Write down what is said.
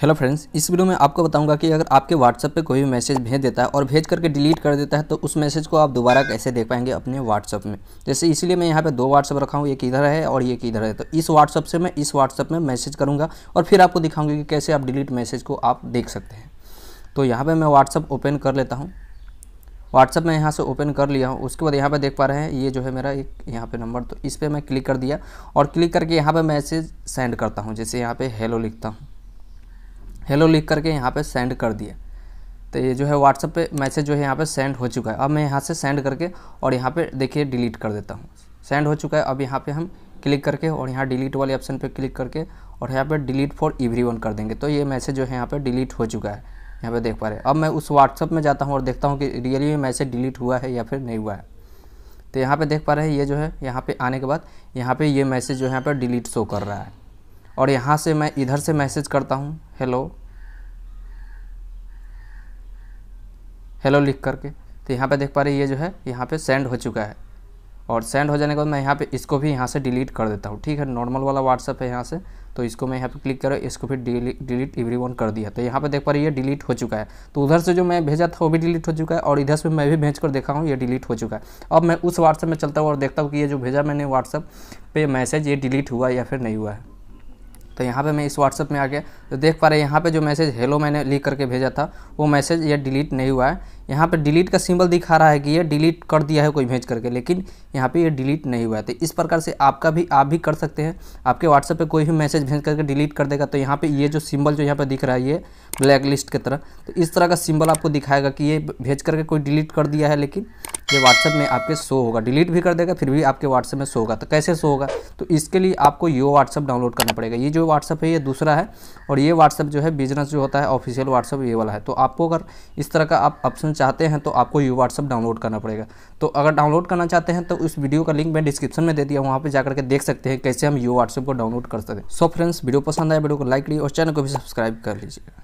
hello friends इस video में आपको बताऊंगा कि अगर आपके व्हाट्सएप पे कोई भी मैसेज भेज देता है और भेज करके डिलीट कर देता है तो उस मैसेज को आप दोबारा कैसे देख पाएंगे अपने व्हाट्सएप में जैसे इसलिए मैं यहाँ पे दो व्हाट्सएप रखा हूँ एक इधर है और एक इधर है तो इस व्हाट्सएप से मैं इस व्हाट्सअप में मैसेज करूँगा और फिर आपको दिखाऊँगी कि कैसे आप डिलीट मैसेज को आप देख सकते हैं तो यहाँ पर मैं व्हाट्सअप ओपन कर लेता हूँ व्हाट्सअप में यहाँ से ओपन कर लिया हूँ उसके बाद यहाँ पर देख पा रहे हैं ये जो है मेरा एक यहाँ पर नंबर तो इस पर मैं क्लिक कर दिया और क्लिक करके यहाँ पर मैसेज सेंड करता हूँ जैसे यहाँ पर हेलो लिखता हूँ हेलो लिख करके यहाँ पे सेंड कर दिए तो ये जो है व्हाट्सअप पे मैसेज जो है यहाँ पे सेंड हो चुका है अब मैं यहाँ से सेंड करके और यहाँ पे देखिए डिलीट कर देता हूँ सेंड हो चुका है अब यहाँ पे हम क्लिक करके और यहाँ डिलीट वाले ऑप्शन पे क्लिक करके और यहाँ पे डिलीट फॉर वन कर देंगे तो ये मैसेज जो है यहाँ पर डिलीट हो चुका है यहाँ पर देख पा रहे अब मैं उस व्हाट्सअप में जाता हूँ और देखता हूँ कि रियली मैसेज डिलीट हुआ है या फिर नहीं हुआ है तो यहाँ पर देख पा रहे हैं ये जो है यहाँ पर आने के बाद यहाँ पर ये मैसेज जो है यहाँ पर डिलीट शो कर रहा है और यहाँ से मैं इधर से मैसेज करता हूँ हेलो हेलो लिख करके तो यहाँ पे देख पा रहे ये जो है यहाँ पे सेंड हो चुका है और सेंड हो जाने के बाद मैं यहाँ पे इसको भी यहाँ से डिलीट कर देता हूँ ठीक है नॉर्मल वाला व्हाट्सअप है यहाँ से तो इसको मैं यहाँ पे क्लिक करो इसको फिर डिलीट एवरी वन कर दिया तो यहाँ पे देख पा रही है डिलीट हो चुका है तो उधर से जो मैं भेजा था वो भी डिलीट हो चुका है और इधर से मैं भी भेज कर देखा हूँ ये डिलीट हो चुका है अब मैं उस व्हाट्सअप में चलता हूँ और देखता हूँ कि ये जो भेजा मैंने व्हाट्सअप पर मैसेज ये डिलीट हुआ या फिर नहीं हुआ है तो यहाँ पे मैं इस व्हाट्सअप में आ गया तो देख पा रहे हैं यहाँ पे जो मैसेज हेलो मैंने लिख करके भेजा था वो मैसेज ये डिलीट नहीं हुआ है यहाँ पे डिलीट का सिंबल दिखा रहा है कि ये डिलीट कर दिया है कोई भेज करके लेकिन यहाँ पे ये डिलीट नहीं हुआ है तो इस प्रकार से आपका भी आप भी कर सकते हैं आपके व्हाट्सएप पे कोई भी मैसेज भेज करके डिलीट कर देगा तो यहाँ पर ये जो सिंबल जो यहाँ पर दिख रहा है ये ब्लैक लिस्ट की तरह तो इस तरह का सिंबल आपको दिखाएगा कि ये भेज करके कोई डिलीट कर दिया है लेकिन ये व्हाट्सएप में आपके शो होगा डिलीट भी कर देगा फिर भी आपके व्हाट्सएप में शो होगा तो कैसे शो होगा तो इसके लिए आपको यो व्हाट्सएप डाउनलोड करना पड़ेगा ये जो व्हाट्सएप है ये दूसरा है और ये व्हाट्सएप जो है बिजनेस जो होता है ऑफिशियल व्हाट्सएप ये वाला है तो आपको अगर इस तरह का आप ऑप्शन चाहते हैं तो आपको यू व्हाट्सएप डाउनलोड करना पड़ेगा तो अगर डाउनलोड करना चाहते हैं तो उस वीडियो का लिंक मैं डिस्क्रिप्शन में दे दिया वहाँ पर जाकर के देख सकते हैं कैसे हम यू व्हाट्सएप को डाउनलोड कर सकते हैं सो फ्रेंड्स वीडियो पसंद आए वीडियो को लाइक लीजिए और चैनल को भी सब्सक्राइब कर लीजिएगा